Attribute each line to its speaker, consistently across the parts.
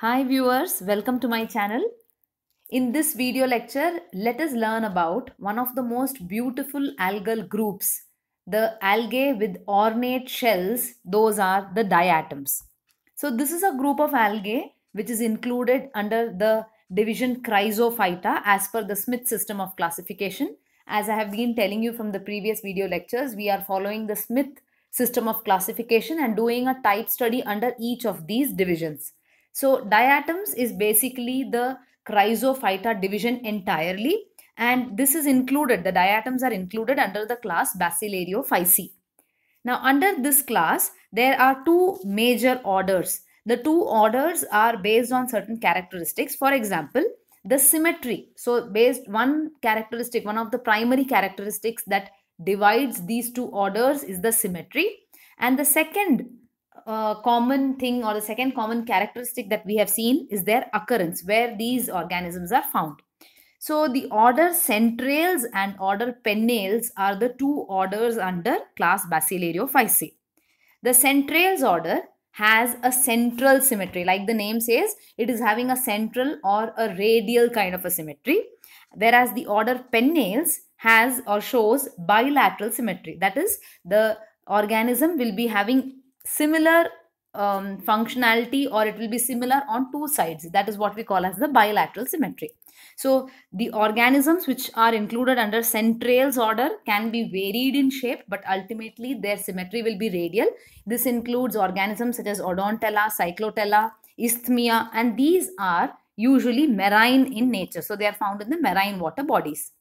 Speaker 1: Hi viewers, welcome to my channel. In this video lecture, let us learn about one of the most beautiful algal groups, the algae with ornate shells, those are the diatoms. So this is a group of algae which is included under the division Chrysophyta as per the Smith system of classification. As I have been telling you from the previous video lectures, we are following the Smith system of classification and doing a type study under each of these divisions. So diatoms is basically the chrysophyta division entirely and this is included, the diatoms are included under the class Basilariophysinae. Now under this class, there are two major orders. The two orders are based on certain characteristics. For example, the symmetry. So based one characteristic, one of the primary characteristics that divides these two orders is the symmetry. And the second a uh, common thing or the second common characteristic that we have seen is their occurrence, where these organisms are found. So the order centrales and order pennails are the two orders under class Basilariophysinae. The centrales order has a central symmetry like the name says it is having a central or a radial kind of a symmetry whereas the order pennails has or shows bilateral symmetry that is the organism will be having similar um, functionality or it will be similar on two sides. That is what we call as the bilateral symmetry. So the organisms which are included under centrales order can be varied in shape but ultimately their symmetry will be radial. This includes organisms such as Odontella, Cyclotella, Isthmia and these are usually marine in nature. So they are found in the marine water bodies.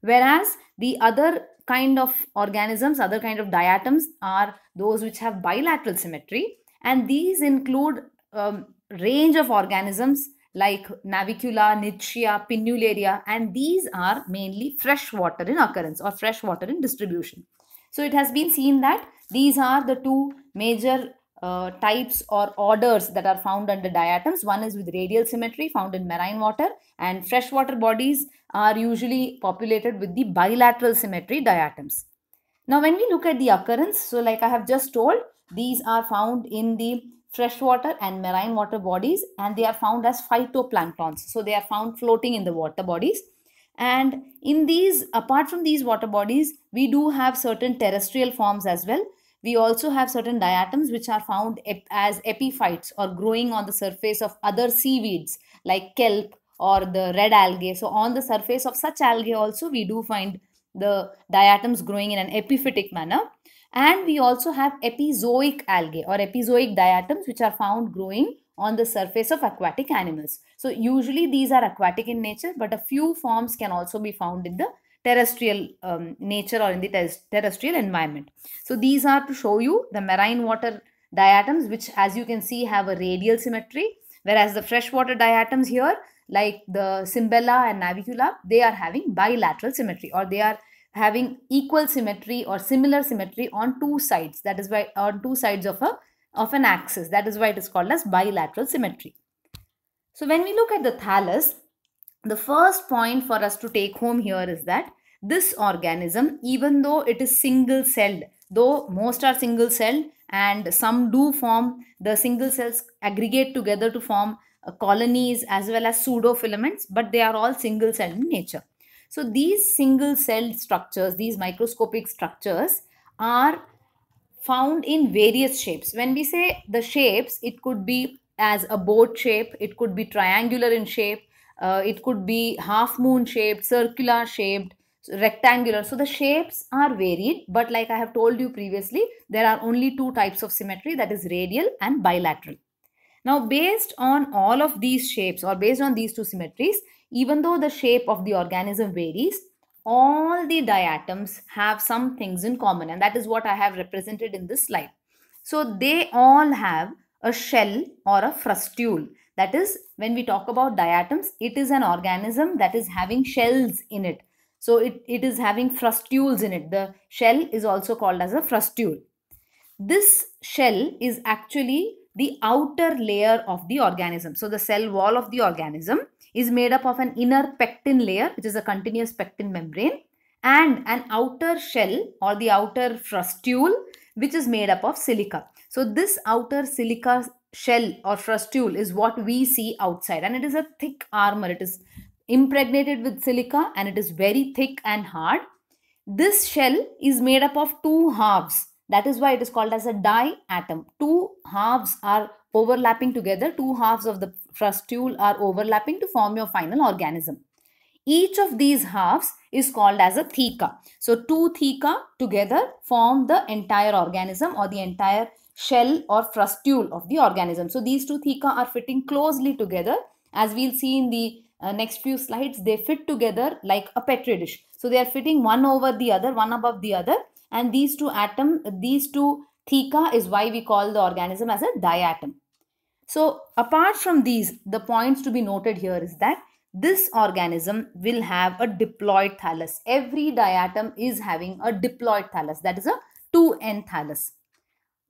Speaker 1: Whereas the other kind of organisms, other kind of diatoms are those which have bilateral symmetry. And these include um, range of organisms like Navicula, Nitschia, Pinnularia, and these are mainly freshwater in occurrence or freshwater in distribution. So it has been seen that these are the two major uh, types or orders that are found under diatoms. One is with radial symmetry found in marine water and freshwater bodies are usually populated with the bilateral symmetry diatoms. Now when we look at the occurrence, so like I have just told, these are found in the freshwater and marine water bodies and they are found as phytoplanktons. So they are found floating in the water bodies. And in these, apart from these water bodies, we do have certain terrestrial forms as well we also have certain diatoms which are found ep as epiphytes or growing on the surface of other seaweeds like kelp or the red algae. So on the surface of such algae also we do find the diatoms growing in an epiphytic manner. And we also have epizoic algae or epizoic diatoms which are found growing on the surface of aquatic animals. So usually these are aquatic in nature but a few forms can also be found in the terrestrial um, nature or in the ter terrestrial environment. So these are to show you the marine water diatoms which as you can see have a radial symmetry whereas the freshwater diatoms here like the cymbella and Navicula they are having bilateral symmetry or they are having equal symmetry or similar symmetry on two sides that is why on two sides of a of an axis that is why it is called as bilateral symmetry. So when we look at the thallus the first point for us to take home here is that this organism, even though it is single celled, though most are single celled and some do form, the single cells aggregate together to form uh, colonies as well as pseudofilaments, but they are all single celled in nature. So these single celled structures, these microscopic structures are found in various shapes. When we say the shapes, it could be as a boat shape, it could be triangular in shape, uh, it could be half moon shaped, circular shaped, rectangular. So the shapes are varied but like I have told you previously there are only two types of symmetry that is radial and bilateral. Now based on all of these shapes or based on these two symmetries even though the shape of the organism varies all the diatoms have some things in common and that is what I have represented in this slide. So they all have a shell or a frustule that is, when we talk about diatoms, it is an organism that is having shells in it. So it, it is having frustules in it. The shell is also called as a frustule. This shell is actually the outer layer of the organism. So the cell wall of the organism is made up of an inner pectin layer, which is a continuous pectin membrane, and an outer shell or the outer frustule, which is made up of silica. So this outer silica shell or frustule is what we see outside and it is a thick armor it is impregnated with silica and it is very thick and hard this shell is made up of two halves that is why it is called as a diatom two halves are overlapping together two halves of the frustule are overlapping to form your final organism each of these halves is called as a theca so two theca together form the entire organism or the entire shell or frustule of the organism. So these two theca are fitting closely together. As we'll see in the uh, next few slides, they fit together like a petri dish. So they are fitting one over the other, one above the other. And these two atom, these two theca is why we call the organism as a diatom. So apart from these, the points to be noted here is that this organism will have a diploid thallus. Every diatom is having a diploid thallus, that is a 2N thallus.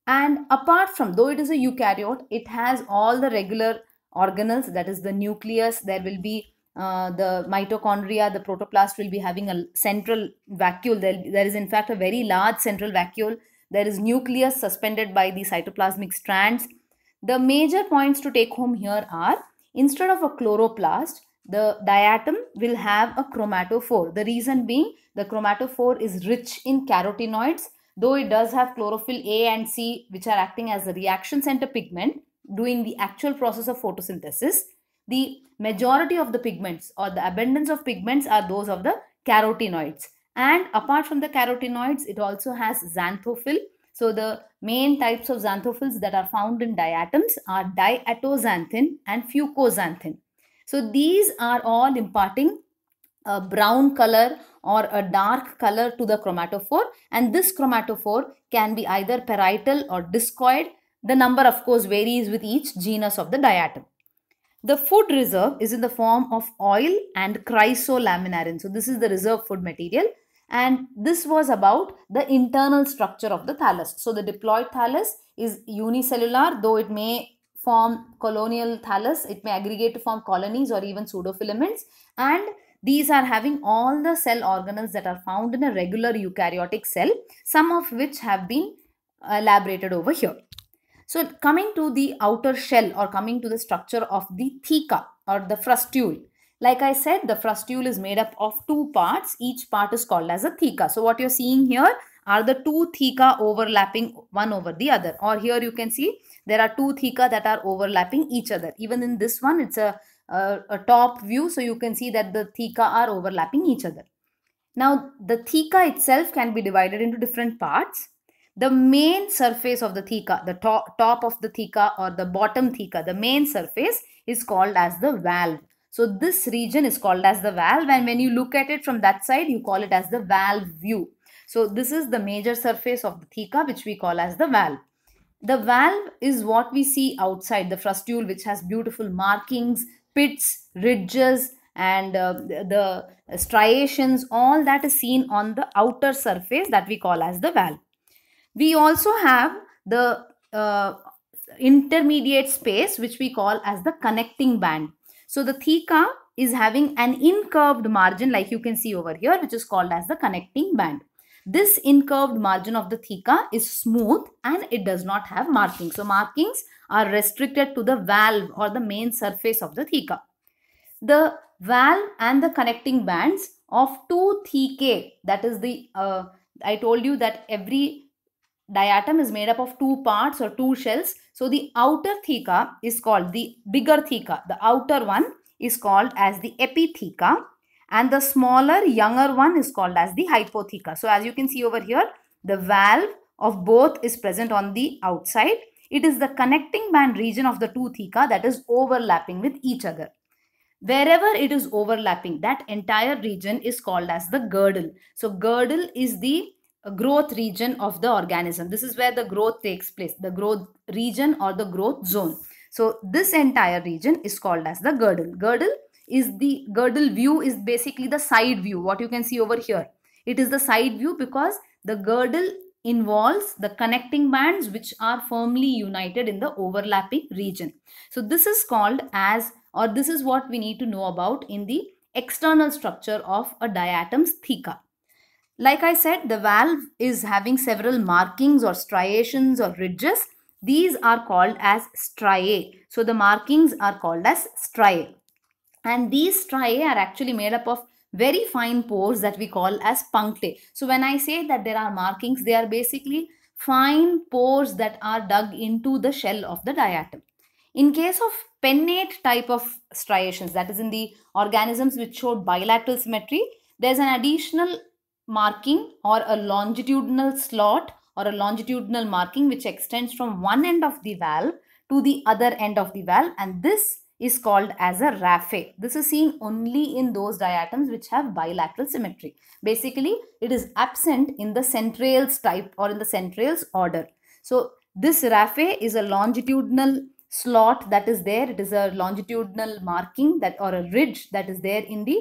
Speaker 1: And apart from, though it is a eukaryote, it has all the regular organelles, that is the nucleus, there will be uh, the mitochondria, the protoplast will be having a central vacuole. There, there is in fact a very large central vacuole. There is nucleus suspended by the cytoplasmic strands. The major points to take home here are instead of a chloroplast, the diatom will have a chromatophore. The reason being the chromatophore is rich in carotenoids though it does have chlorophyll A and C, which are acting as the reaction center pigment doing the actual process of photosynthesis, the majority of the pigments or the abundance of pigments are those of the carotenoids. And apart from the carotenoids, it also has xanthophyll. So the main types of xanthophylls that are found in diatoms are diatoxanthin and fucoxanthin. So these are all imparting a brown color or a dark color to the chromatophore and this chromatophore can be either parietal or discoid. The number of course varies with each genus of the diatom. The food reserve is in the form of oil and chrysolaminarin. So this is the reserve food material and this was about the internal structure of the thallus. So the diploid thallus is unicellular though it may form colonial thallus, it may aggregate to form colonies or even pseudofilaments and these are having all the cell organelles that are found in a regular eukaryotic cell, some of which have been uh, elaborated over here. So coming to the outer shell or coming to the structure of the theca or the frustule. Like I said, the frustule is made up of two parts. Each part is called as a theca. So what you're seeing here are the two theca overlapping one over the other. Or here you can see there are two theca that are overlapping each other. Even in this one, it's a uh, a top view so you can see that the theca are overlapping each other. Now the theca itself can be divided into different parts. The main surface of the theca, the top, top of the theca or the bottom theca, the main surface is called as the valve. So this region is called as the valve and when you look at it from that side you call it as the valve view. So this is the major surface of the theca which we call as the valve. The valve is what we see outside the frustule which has beautiful markings, pits, ridges and uh, the, the striations, all that is seen on the outer surface that we call as the valve. We also have the uh, intermediate space which we call as the connecting band. So the theca is having an incurved margin like you can see over here which is called as the connecting band. This incurved margin of the theca is smooth and it does not have markings. So markings are restricted to the valve or the main surface of the theca. The valve and the connecting bands of two theca, that is the uh, I told you that every diatom is made up of two parts or two shells. So the outer theca is called the bigger theca. The outer one is called as the epitheca and the smaller younger one is called as the hypotheca. So as you can see over here, the valve of both is present on the outside. It is the connecting band region of the two theca that is overlapping with each other. Wherever it is overlapping, that entire region is called as the girdle. So girdle is the growth region of the organism. This is where the growth takes place, the growth region or the growth zone. So this entire region is called as the girdle. Girdle is the girdle view is basically the side view what you can see over here it is the side view because the girdle involves the connecting bands which are firmly united in the overlapping region so this is called as or this is what we need to know about in the external structure of a diatom's theca like i said the valve is having several markings or striations or ridges these are called as striae so the markings are called as striae and these striae are actually made up of very fine pores that we call as punctae. So when I say that there are markings, they are basically fine pores that are dug into the shell of the diatom. In case of pennate type of striations, that is in the organisms which showed bilateral symmetry, there's an additional marking or a longitudinal slot or a longitudinal marking which extends from one end of the valve to the other end of the valve and this is called as a raphe. This is seen only in those diatoms which have bilateral symmetry. Basically, it is absent in the centrales type or in the centrales order. So, this raphe is a longitudinal slot that is there. It is a longitudinal marking that or a ridge that is there in the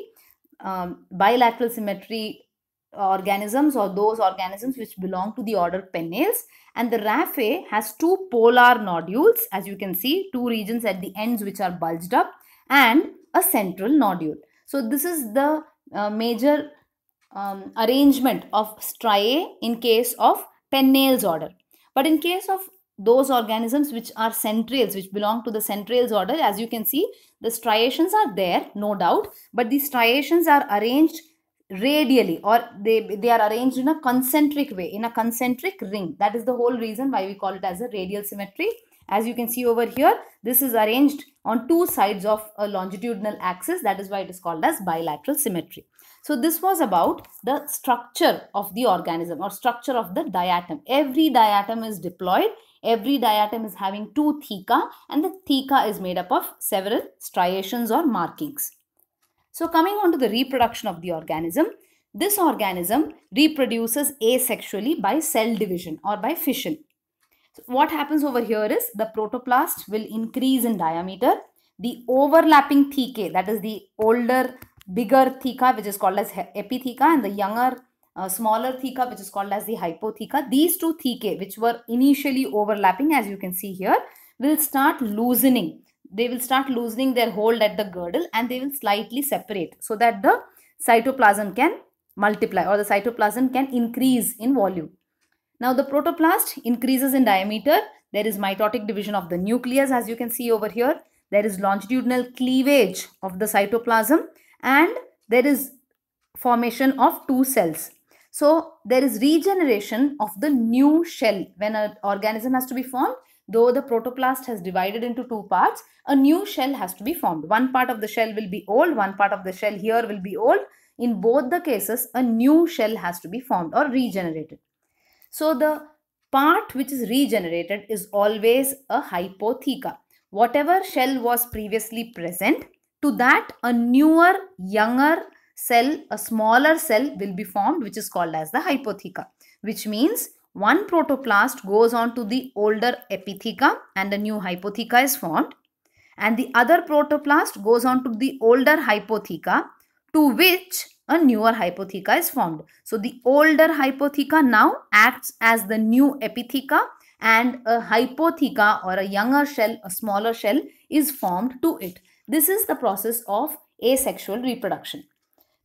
Speaker 1: um, bilateral symmetry organisms or those organisms which belong to the order Penales and the raphae has two polar nodules as you can see two regions at the ends which are bulged up and a central nodule. So this is the uh, major um, arrangement of striae in case of Penales order. But in case of those organisms which are centrales, which belong to the centrales order, as you can see, the striations are there, no doubt, but these striations are arranged radially or they they are arranged in a concentric way in a concentric ring that is the whole reason why we call it as a radial symmetry as you can see over here this is arranged on two sides of a longitudinal axis that is why it is called as bilateral symmetry so this was about the structure of the organism or structure of the diatom every diatom is diploid every diatom is having two theca and the theca is made up of several striations or markings so coming on to the reproduction of the organism, this organism reproduces asexually by cell division or by fission. So what happens over here is the protoplast will increase in diameter. The overlapping theca, that is the older, bigger theca, which is called as epitheca, and the younger, uh, smaller theca, which is called as the hypotheca. These two theca, which were initially overlapping, as you can see here, will start loosening they will start loosening their hold at the girdle and they will slightly separate so that the cytoplasm can multiply or the cytoplasm can increase in volume. Now the protoplast increases in diameter. There is mitotic division of the nucleus as you can see over here. There is longitudinal cleavage of the cytoplasm and there is formation of two cells. So there is regeneration of the new shell. When an organism has to be formed, Though the protoplast has divided into two parts, a new shell has to be formed. One part of the shell will be old, one part of the shell here will be old. In both the cases, a new shell has to be formed or regenerated. So the part which is regenerated is always a hypotheca. Whatever shell was previously present, to that a newer, younger cell, a smaller cell will be formed which is called as the hypotheca. Which means one protoplast goes on to the older epitheca and a new hypotheca is formed and the other protoplast goes on to the older hypotheca to which a newer hypotheca is formed. So the older hypotheca now acts as the new epitheca and a hypotheca or a younger shell, a smaller shell is formed to it. This is the process of asexual reproduction.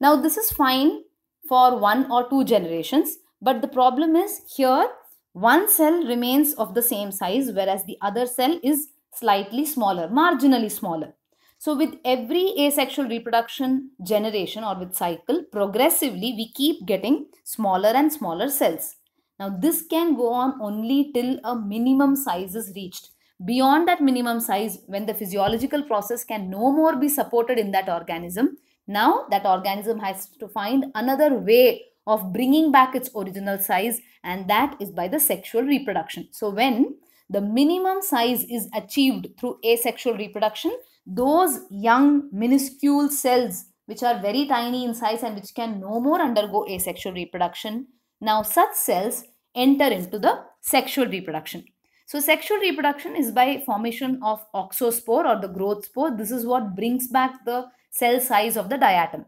Speaker 1: Now this is fine for one or two generations but the problem is here one cell remains of the same size whereas the other cell is slightly smaller, marginally smaller. So with every asexual reproduction generation or with cycle, progressively we keep getting smaller and smaller cells. Now this can go on only till a minimum size is reached. Beyond that minimum size, when the physiological process can no more be supported in that organism, now that organism has to find another way of bringing back its original size and that is by the sexual reproduction. So when the minimum size is achieved through asexual reproduction, those young minuscule cells which are very tiny in size and which can no more undergo asexual reproduction, now such cells enter into the sexual reproduction. So sexual reproduction is by formation of oxospore or the growth spore. This is what brings back the cell size of the diatom.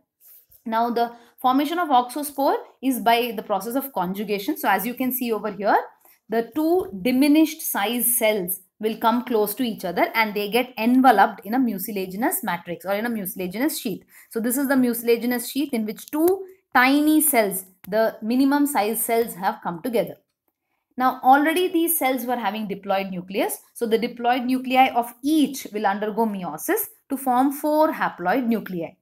Speaker 1: Now the formation of oxospore is by the process of conjugation. So as you can see over here, the two diminished size cells will come close to each other and they get enveloped in a mucilaginous matrix or in a mucilaginous sheath. So this is the mucilaginous sheath in which two tiny cells, the minimum size cells have come together. Now already these cells were having diploid nucleus. So the diploid nuclei of each will undergo meiosis to form four haploid nuclei.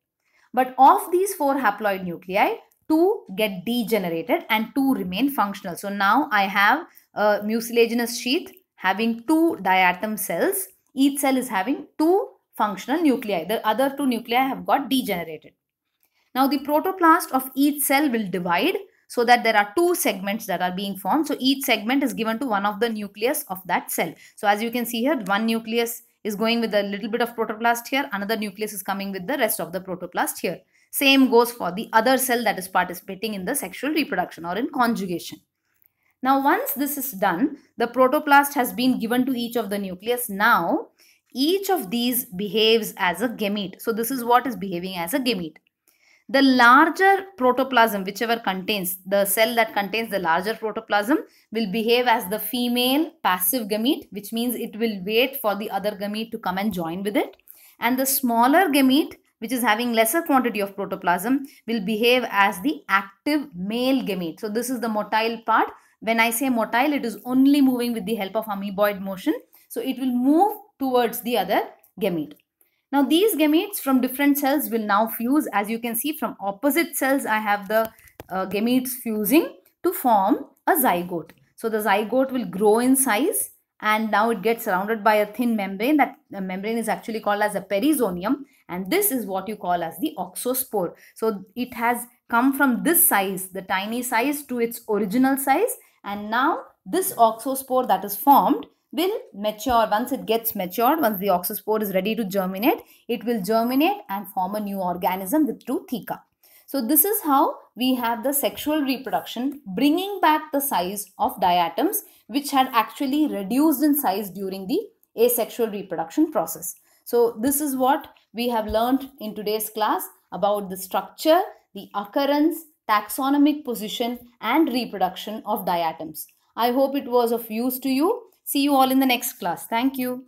Speaker 1: But of these four haploid nuclei, two get degenerated and two remain functional. So now I have a mucilaginous sheath having two diatom cells. Each cell is having two functional nuclei. The other two nuclei have got degenerated. Now the protoplast of each cell will divide so that there are two segments that are being formed. So each segment is given to one of the nucleus of that cell. So as you can see here, one nucleus is going with a little bit of protoplast here, another nucleus is coming with the rest of the protoplast here. Same goes for the other cell that is participating in the sexual reproduction or in conjugation. Now, once this is done, the protoplast has been given to each of the nucleus. Now, each of these behaves as a gamete. So, this is what is behaving as a gamete the larger protoplasm whichever contains the cell that contains the larger protoplasm will behave as the female passive gamete which means it will wait for the other gamete to come and join with it and the smaller gamete which is having lesser quantity of protoplasm will behave as the active male gamete so this is the motile part when i say motile it is only moving with the help of amoeboid motion so it will move towards the other gamete now these gametes from different cells will now fuse. As you can see from opposite cells, I have the uh, gametes fusing to form a zygote. So the zygote will grow in size and now it gets surrounded by a thin membrane. That membrane is actually called as a perizonium and this is what you call as the oxospore. So it has come from this size, the tiny size to its original size and now this oxospore that is formed will mature. Once it gets matured, once the oxospore is ready to germinate, it will germinate and form a new organism with two theca. So this is how we have the sexual reproduction bringing back the size of diatoms which had actually reduced in size during the asexual reproduction process. So this is what we have learned in today's class about the structure, the occurrence, taxonomic position and reproduction of diatoms. I hope it was of use to you. See you all in the next class. Thank you.